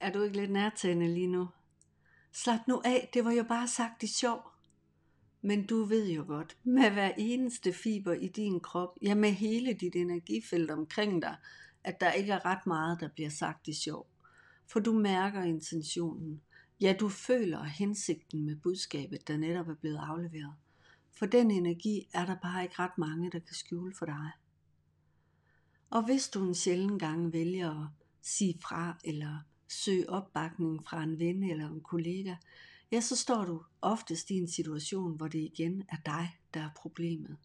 Er du ikke lidt nærtagende lige nu? Slap nu af, det var jo bare sagt i sjov. Men du ved jo godt, med hver eneste fiber i din krop, ja med hele dit energifelt omkring dig, at der ikke er ret meget, der bliver sagt i sjov. For du mærker intentionen. Ja, du føler hensigten med budskabet, der netop er blevet afleveret. For den energi er der bare ikke ret mange, der kan skjule for dig. Og hvis du en sjælden gang vælger at sige fra eller søge opbakning fra en ven eller en kollega, ja, så står du oftest i en situation, hvor det igen er dig, der er problemet.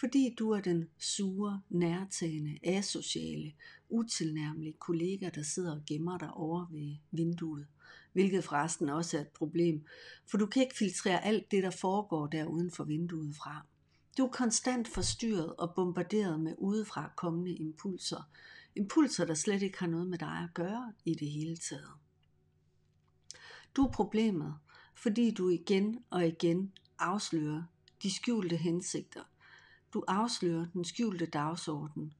Fordi du er den sure, nærtagende, asociale, utilnærmelige kollega, der sidder og gemmer dig over ved vinduet. Hvilket forresten også er et problem, for du kan ikke filtrere alt det, der foregår der uden for vinduet fra. Du er konstant forstyrret og bombarderet med udefra kommende impulser, impulser, der slet ikke har noget med dig at gøre i det hele taget. Du er problemet, fordi du igen og igen afslører de skjulte hensigter. Du afslører den skjulte dagsorden,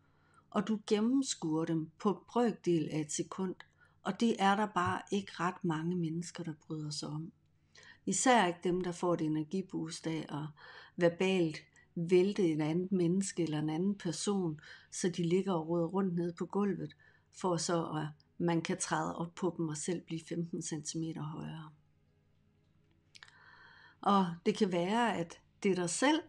og du gennemskuer dem på et brøkdel af et sekund, og det er der bare ikke ret mange mennesker, der bryder sig om. Især ikke dem, der får et energiboost af at verbalt vælte en anden menneske eller en anden person, så de ligger og råder rundt nede på gulvet, for så at man kan træde op på dem og selv blive 15 cm højere. Og det kan være, at det er dig selv,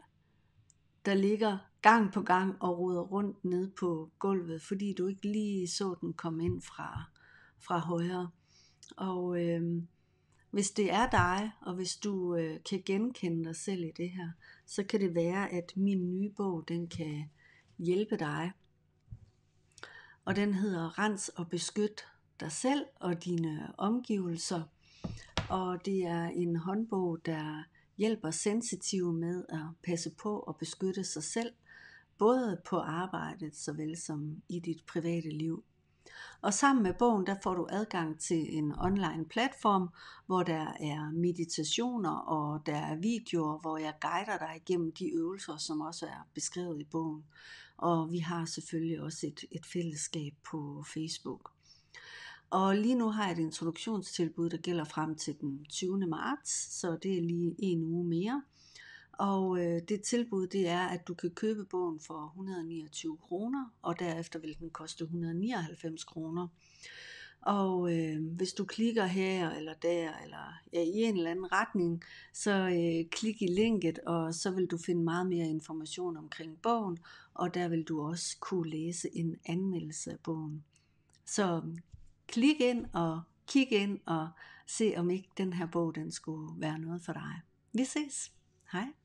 der ligger gang på gang og roder rundt ned på gulvet, fordi du ikke lige så den komme ind fra, fra højre. Og øhm, hvis det er dig, og hvis du øh, kan genkende dig selv i det her, så kan det være, at min nye bog, den kan hjælpe dig. Og den hedder Rens og beskyt dig selv og dine omgivelser. Og det er en håndbog, der hjælper sensitive med at passe på og beskytte sig selv, både på arbejdet såvel som i dit private liv. Og sammen med bogen, der får du adgang til en online platform, hvor der er meditationer og der er videoer, hvor jeg guider dig igennem de øvelser, som også er beskrevet i bogen. Og vi har selvfølgelig også et, et fællesskab på Facebook. Og lige nu har jeg et introduktionstilbud, der gælder frem til den 20. marts, så det er lige en uge mere. Og øh, det tilbud det er, at du kan købe bogen for 129 kroner, og derefter vil den koste 199 kroner. Og øh, hvis du klikker her eller der, eller ja, i en eller anden retning, så øh, klik i linket, og så vil du finde meget mere information omkring bogen, og der vil du også kunne læse en anmeldelse af bogen. Så øh, klik ind og kig ind og se, om ikke den her bog den skulle være noget for dig. Vi ses. Hej.